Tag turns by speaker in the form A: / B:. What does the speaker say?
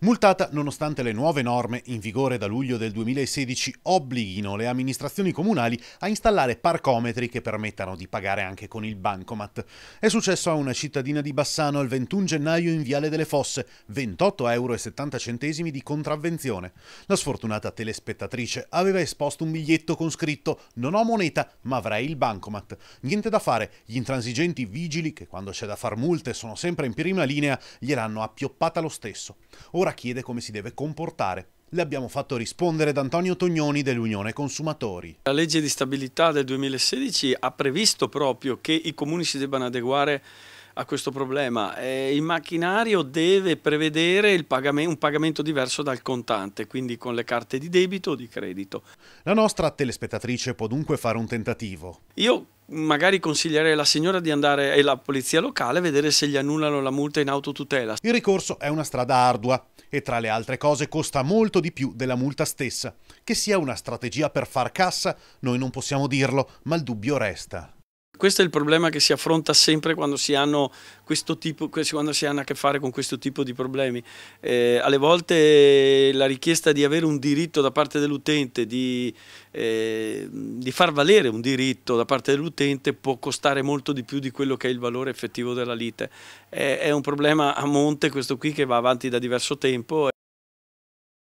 A: multata nonostante le nuove norme in vigore da luglio del 2016 obblighino le amministrazioni comunali a installare parcometri che permettano di pagare anche con il bancomat. È successo a una cittadina di Bassano il 21 gennaio in Viale delle Fosse, 28,70 euro di contravvenzione. La sfortunata telespettatrice aveva esposto un biglietto con scritto «Non ho moneta, ma avrei il bancomat». Niente da fare, gli intransigenti vigili, che quando c'è da far multe sono sempre in prima linea, gliel'hanno appioppata lo stesso. Ora Ora chiede come si deve comportare le abbiamo fatto rispondere da Antonio Tognoni dell'Unione Consumatori.
B: La legge di stabilità del 2016 ha previsto proprio che i comuni si debbano adeguare a questo problema. Eh, il macchinario deve prevedere pagamento, un pagamento diverso dal contante, quindi con le carte di debito o di
A: credito. La nostra telespettatrice può dunque fare un tentativo.
B: Io magari consiglierei alla signora di andare alla polizia locale a vedere se gli annullano la multa in autotutela.
A: Il ricorso è una strada ardua e tra le altre cose costa molto di più della multa stessa. Che sia una strategia per far cassa, noi non possiamo dirlo, ma il dubbio resta. Questo
B: è il problema che si affronta sempre quando si, hanno tipo, quando si hanno a che fare con questo tipo di problemi. Eh, alle volte la richiesta di avere un diritto da parte dell'utente, di, eh, di far valere un diritto da parte dell'utente può costare molto di più di quello che è il valore effettivo della lite. È, è un problema a monte questo qui che va avanti da diverso tempo.